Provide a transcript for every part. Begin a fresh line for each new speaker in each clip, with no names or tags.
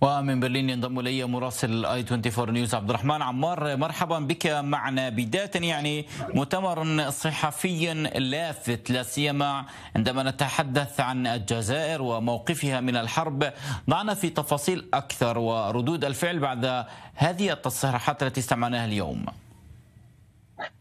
ومن برلين ينضم الي مراسل اي 24 نيوز عبد الرحمن عمار مرحبا بك معنا بدايه يعني مؤتمر صحفي لافت لا سيما عندما نتحدث عن الجزائر وموقفها من الحرب ضعنا في تفاصيل اكثر وردود الفعل بعد هذه التصريحات التي استمعناها اليوم.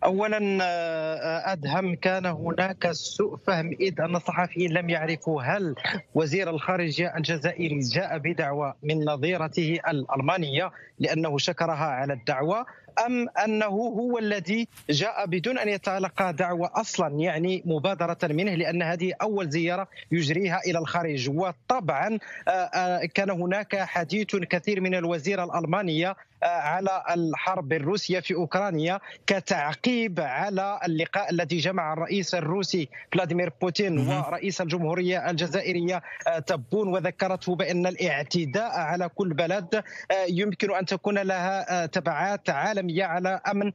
اولا آه، ادهم كان هناك سوء فهم اذ ان الصحفيين لم يعرفوا هل وزير الخارجيه الجزائري جاء بدعوه من نظيرته الالمانيه لانه شكرها على الدعوه ام انه هو الذي جاء بدون ان يتلقى دعوه اصلا يعني مبادره منه لان هذه اول زياره يجريها الى الخارج وطبعا آه، آه، كان هناك حديث كثير من الوزيره الالمانيه على الحرب الروسيه في اوكرانيا كتعقيب تعقيب على اللقاء الذي جمع الرئيس الروسي فلاديمير بوتين ورئيس الجمهورية الجزائرية آه، تبون وذكرته بأن الاعتداء على كل بلد آه، يمكن أن تكون لها آه، تبعات عالمية على أمن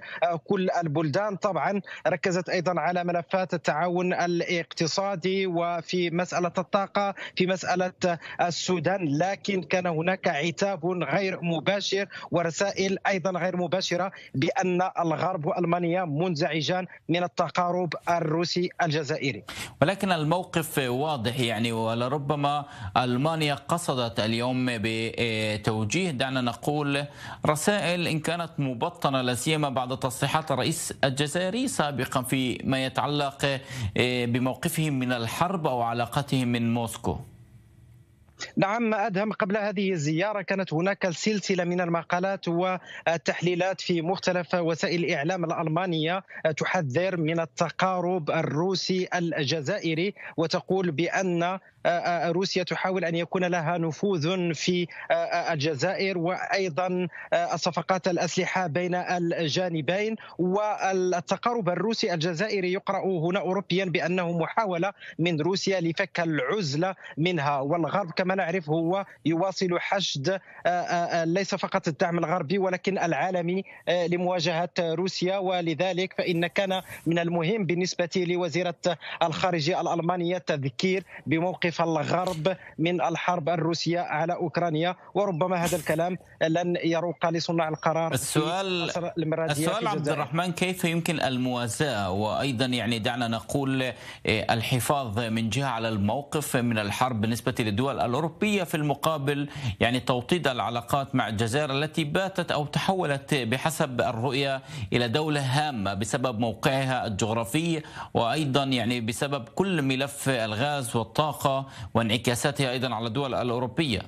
كل البلدان طبعا ركزت أيضا على ملفات التعاون الاقتصادي وفي مسألة الطاقة في مسألة السودان لكن كان هناك عتاب غير مباشر ورسائل أيضا غير مباشرة بأن الغرب وألمانيا منزعجا من التقارب الروسي الجزائري
ولكن الموقف واضح يعني ولربما المانيا قصدت اليوم بتوجيه دعنا نقول رسائل ان كانت مبطنه لا سيما بعد تصريحات الرئيس الجزائري سابقا فيما يتعلق بموقفهم من الحرب او علاقتهم من موسكو
نعم أدهم قبل هذه الزيارة كانت هناك سلسلة من المقالات والتحليلات في مختلف وسائل الإعلام الألمانية تحذر من التقارب الروسي الجزائري وتقول بأن آه، آه، روسيا تحاول ان يكون لها نفوذ في آه، الجزائر وايضا صفقات الاسلحه بين الجانبين والتقارب الروسي الجزائري يقرا هنا اوروبيا بانه محاوله من روسيا لفك العزله منها والغرب كما نعرف هو يواصل حشد ليس فقط الدعم الغربي ولكن العالمي لمواجهه روسيا ولذلك فان كان من المهم بالنسبه لوزيره الخارجيه الالمانيه التذكير بموقف موقف الغرب من الحرب الروسية على أوكرانيا وربما هذا الكلام لن يروق لصناع القرار السؤال السؤال عبد
الرحمن كيف يمكن الموازاة وأيضا يعني دعنا نقول إيه، الحفاظ من جهة على الموقف من الحرب بالنسبة للدول الأوروبية في المقابل يعني توطيد العلاقات مع الجزائر التي باتت أو تحولت بحسب الرؤية إلى دولة هامة بسبب موقعها الجغرافي وأيضا يعني بسبب كل ملف الغاز والطاقة وانعكاساتها أيضا على الدول الأوروبية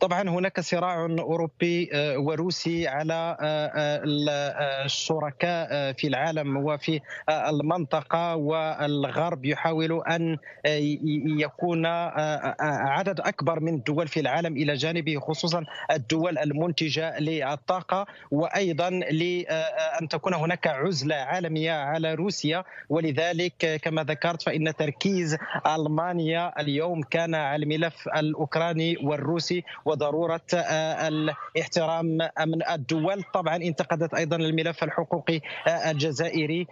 طبعا هناك صراع اوروبي آه، وروسي على آه، آه، الشركاء في العالم وفي المنطقه والغرب يحاول ان يكون عدد اكبر من الدول في العالم الى جانبه خصوصا الدول المنتجه للطاقه وايضا لان تكون هناك عزله عالميه على روسيا ولذلك كما ذكرت فان تركيز المانيا اليوم كان على الملف الاوكراني والروسي وضروره آه، الاحترام امن آه، الدول طبعا انتقدت ايضا الملف الحقوقي آه، الجزائري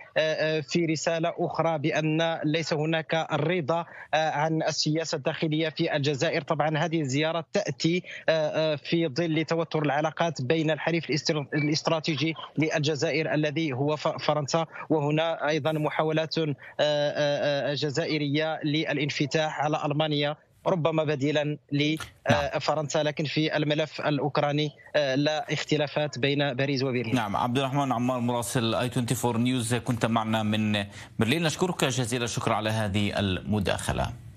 في رساله اخرى بان ليس هناك الرضا عن السياسه الداخليه في الجزائر طبعا هذه الزياره تاتي في ظل توتر العلاقات بين الحليف الاستراتيجي للجزائر الذي هو فرنسا وهنا ايضا محاولات جزائريه للانفتاح على المانيا ربما بديلا لفرنسا آه، نعم. لكن في الملف الاوكراني آه، لا اختلافات بين باريس وبرلين نعم عبد الرحمن
عمار مراسل اي 24 نيوز كنت معنا من برلين نشكرك جزيل الشكر على هذه المداخله